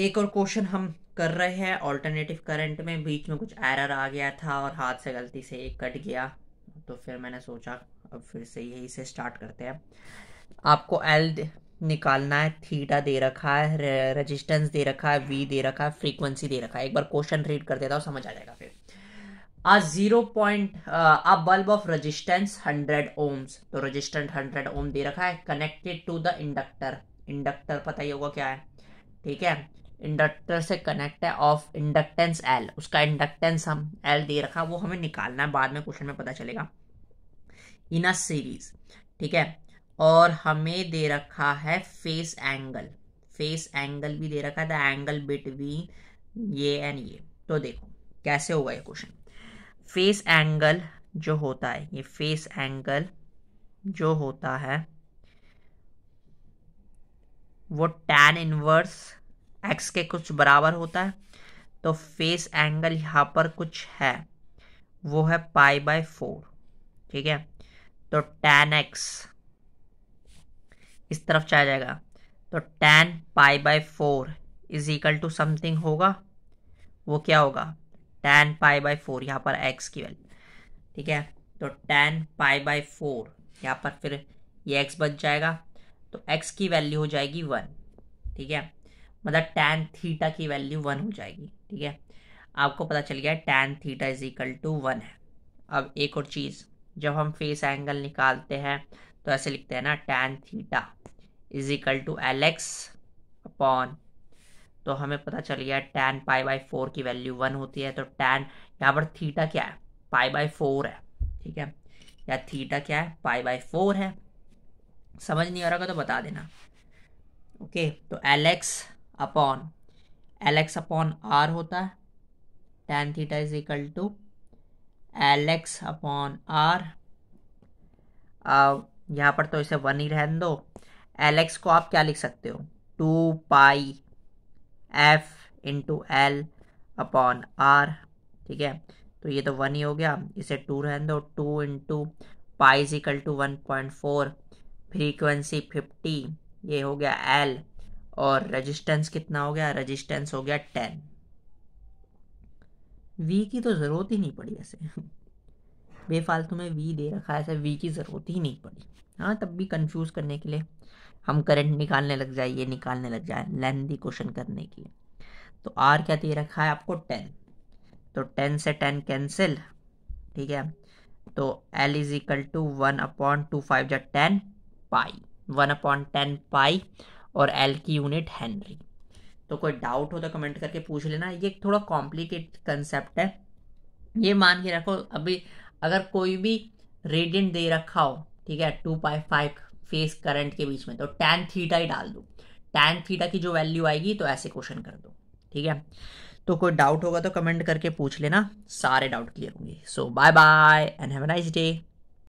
एक और क्वेश्चन हम कर रहे हैं ऑल्टरनेटिव करंट में बीच में कुछ एरर आ गया था और हाथ से गलती से एक कट गया तो फिर मैंने सोचा अब फिर से यही से स्टार्ट करते हैं आपको एल निकालना है थीटा दे रखा है रेजिस्टेंस दे रखा है वी दे रखा है फ्रीक्वेंसी दे रखा है एक बार क्वेश्चन रीड कर देता हूँ समझ आ जाएगा फिर uh zero point a bulb of resistance hundred ohms तो रेजिस्टेंट हंड्रेड ओम दे रखा है connected to the inductor inductor पता ही होगा क्या है ठीक है इंडक्टर से कनेक्ट है ऑफ इंडक्टेंस एल उसका इंडक्टेंस हम एल दे रखा वो हमें निकालना है बाद में क्वेश्चन में पता चलेगा इन अ सीरीज ठीक है और हमें दे रखा है फेस एंगल फेस एंगल भी दे रखा है द एंगल बिटवीन ये एंड ये तो देखो कैसे होगा ये क्वेश्चन फेस एंगल जो होता है ये फेस एंगल जो होता है वो टैन इनवर्स एक्स के कुछ बराबर होता है तो फेस एंगल यहाँ पर कुछ है वो है पाई बाय फोर ठीक है तो टेन एक्स इस तरफ चला जाएगा तो tan pi by four is equal to something होगा वो क्या होगा टेन पाई बाय फोर यहाँ पर एक्स की वैल्यू ठीक है तो टेन पाई बाय फोर यहाँ पर फिर ये एक्स बच जाएगा तो एक्स की वैल्यू हो जाएगी वन ठीक है मतलब टैन थीटा की वैल्यू वन हो जाएगी ठीक है आपको पता चल गया tan theta is equal to one है अब एक और चीज़ जब हम फेस एंगल निकालते हैं तो ऐसे लिखते हैं ना tan theta is equal to L X upon तो हमें पता चल गया टैन पाई बाई फोर की वैल्यू वन होती है तो टैन यहाँ पर थीटा क्या है पाई बाई फोर है ठीक है या थीटा क्या है पाई बाई फोर है समझ नहीं आ रहा तो बता देना ओके तो L X upon L X upon R होता है tan theta is equal to L X upon R यहाँ पर तो इसे वन ही रहने दो एल एक्स को आप क्या लिख सकते हो two pi F into L upon R ठीक है तो ये तो वन ही हो गया इसे टू रहने दो two into physical two one point four frequency fifty ये हो गया एल और रेजिस्टेंस कितना हो गया रेजिस्टेंस हो गया टेन वी की तो ज़रूरत ही नहीं पड़ी ऐसे बेफालतू में वी दे रखा है ऐसे वी की ज़रूरत ही नहीं पड़ी हाँ तब भी कंफ्यूज करने के लिए हम करंट निकालने लग जाए ये निकालने लग जाए लेंदी क्वेश्चन करने के लिए तो आर क्या दे रखा है आपको टेन तो टेन से टेन कैंसिल ठीक है तो L is equal to one upon two five जो tan pi one upon ten pi और एल की यूनिट हेनरी तो कोई डाउट हो तो कमेंट करके पूछ लेना ये थोड़ा कॉम्प्लिकेट कंसेप्ट है ये मान के रखो अभी अगर कोई भी रेडियंट दे रखा हो ठीक है two pi five phase current के बीच में तो टेन थीटा ही डाल दो टेन थीटा की जो वैल्यू आएगी तो ऐसे क्वेश्चन कर दो ठीक है तो कोई डाउट होगा तो कमेंट करके पूछ लेना सारे डाउट क्लियर होंगे so bye bye and have a nice day